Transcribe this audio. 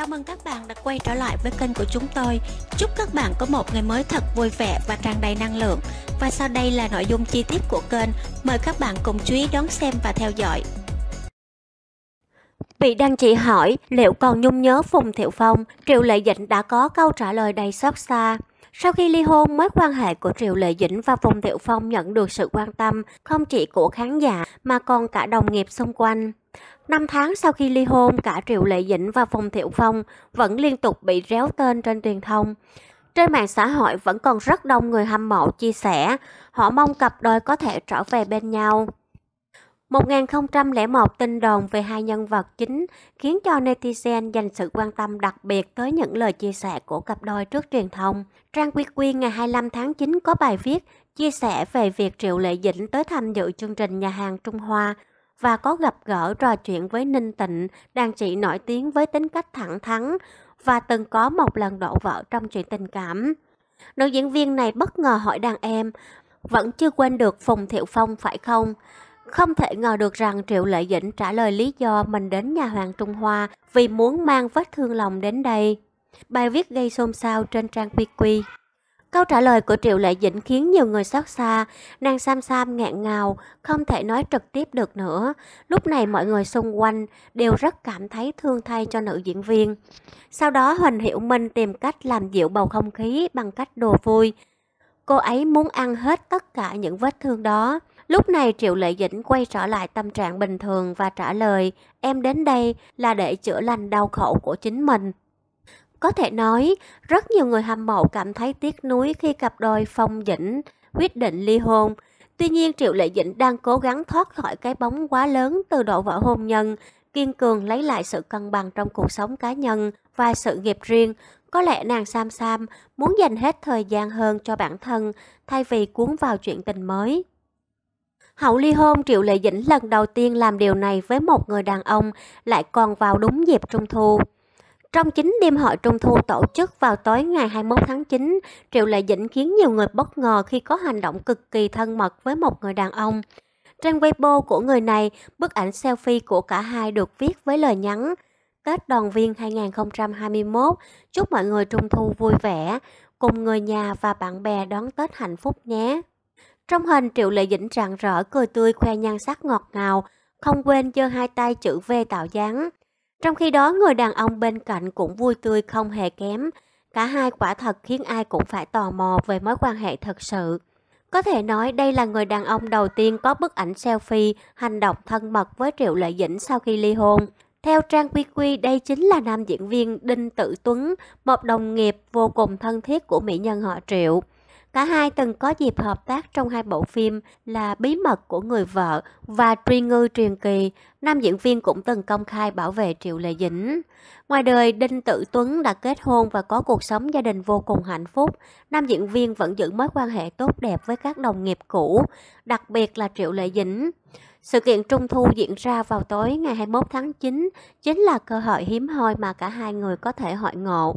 Chào mừng các bạn đã quay trở lại với kênh của chúng tôi. Chúc các bạn có một ngày mới thật vui vẻ và tràn đầy năng lượng. Và sau đây là nội dung chi tiết của kênh. Mời các bạn cùng chú ý đón xem và theo dõi. Vị đăng chị hỏi liệu còn nhung nhớ Phùng Thiệu Phong, Triệu Lệ Dĩnh đã có câu trả lời đầy xót xa. Sau khi ly hôn, mối quan hệ của Triệu Lệ Dĩnh và Phùng Thiệu Phong nhận được sự quan tâm không chỉ của khán giả mà còn cả đồng nghiệp xung quanh. Năm tháng sau khi ly hôn, cả Triệu Lệ Dĩnh và Phùng Thiệu Phong vẫn liên tục bị réo tên trên truyền thông. Trên mạng xã hội vẫn còn rất đông người hâm mộ chia sẻ, họ mong cặp đôi có thể trở về bên nhau. 1001 tin đồn về hai nhân vật chính khiến cho netizen dành sự quan tâm đặc biệt tới những lời chia sẻ của cặp đôi trước truyền thông. Trang Quy quy ngày 25 tháng 9 có bài viết chia sẻ về việc Triệu Lệ Dĩnh tới tham dự chương trình nhà hàng Trung Hoa và có gặp gỡ trò chuyện với Ninh Tịnh, đàn chị nổi tiếng với tính cách thẳng thắn và từng có một lần đổ vỡ trong chuyện tình cảm. Nữ diễn viên này bất ngờ hỏi đàn em, vẫn chưa quên được Phùng Thiệu Phong phải không? Không thể ngờ được rằng Triệu Lệ Dĩnh trả lời lý do mình đến nhà Hoàng Trung Hoa vì muốn mang vết thương lòng đến đây. Bài viết gây xôn xao trên trang QQ. Câu trả lời của Triệu Lệ Dĩnh khiến nhiều người xót xa, nàng Sam Sam ngẹn ngào, không thể nói trực tiếp được nữa. Lúc này mọi người xung quanh đều rất cảm thấy thương thay cho nữ diễn viên. Sau đó Huỳnh Hiểu Minh tìm cách làm dịu bầu không khí bằng cách đùa vui. Cô ấy muốn ăn hết tất cả những vết thương đó. Lúc này Triệu Lệ Dĩnh quay trở lại tâm trạng bình thường và trả lời, em đến đây là để chữa lành đau khổ của chính mình. Có thể nói, rất nhiều người hâm mộ cảm thấy tiếc nuối khi cặp đôi Phong Dĩnh quyết định ly hôn. Tuy nhiên Triệu Lệ Dĩnh đang cố gắng thoát khỏi cái bóng quá lớn từ độ vợ hôn nhân, kiên cường lấy lại sự cân bằng trong cuộc sống cá nhân và sự nghiệp riêng. Có lẽ nàng Sam Sam muốn dành hết thời gian hơn cho bản thân thay vì cuốn vào chuyện tình mới. Hậu ly hôn Triệu Lệ Dĩnh lần đầu tiên làm điều này với một người đàn ông lại còn vào đúng dịp trung thu. Trong chính đêm hội trung thu tổ chức vào tối ngày 21 tháng 9, Triệu Lệ Dĩnh khiến nhiều người bất ngờ khi có hành động cực kỳ thân mật với một người đàn ông. Trên Weibo của người này, bức ảnh selfie của cả hai được viết với lời nhắn Tết đoàn viên 2021, chúc mọi người trung thu vui vẻ, cùng người nhà và bạn bè đón Tết hạnh phúc nhé. Trong hình Triệu Lệ Dĩnh rạng rỡ cười tươi khoe nhan sắc ngọt ngào, không quên giơ hai tay chữ V tạo dáng. Trong khi đó người đàn ông bên cạnh cũng vui tươi không hề kém. Cả hai quả thật khiến ai cũng phải tò mò về mối quan hệ thật sự. Có thể nói đây là người đàn ông đầu tiên có bức ảnh selfie hành động thân mật với Triệu Lệ Dĩnh sau khi ly hôn. Theo trang QQ, đây chính là nam diễn viên Đinh Tự Tuấn, một đồng nghiệp vô cùng thân thiết của mỹ nhân họ Triệu. Cả hai từng có dịp hợp tác trong hai bộ phim là Bí mật của người vợ và Truy ngư truyền kỳ. Nam diễn viên cũng từng công khai bảo vệ Triệu Lệ Dĩnh. Ngoài đời, Đinh Tự Tuấn đã kết hôn và có cuộc sống gia đình vô cùng hạnh phúc. Nam diễn viên vẫn giữ mối quan hệ tốt đẹp với các đồng nghiệp cũ, đặc biệt là Triệu Lệ Dĩnh. Sự kiện trung thu diễn ra vào tối ngày 21 tháng 9 chính là cơ hội hiếm hoi mà cả hai người có thể hội ngộ.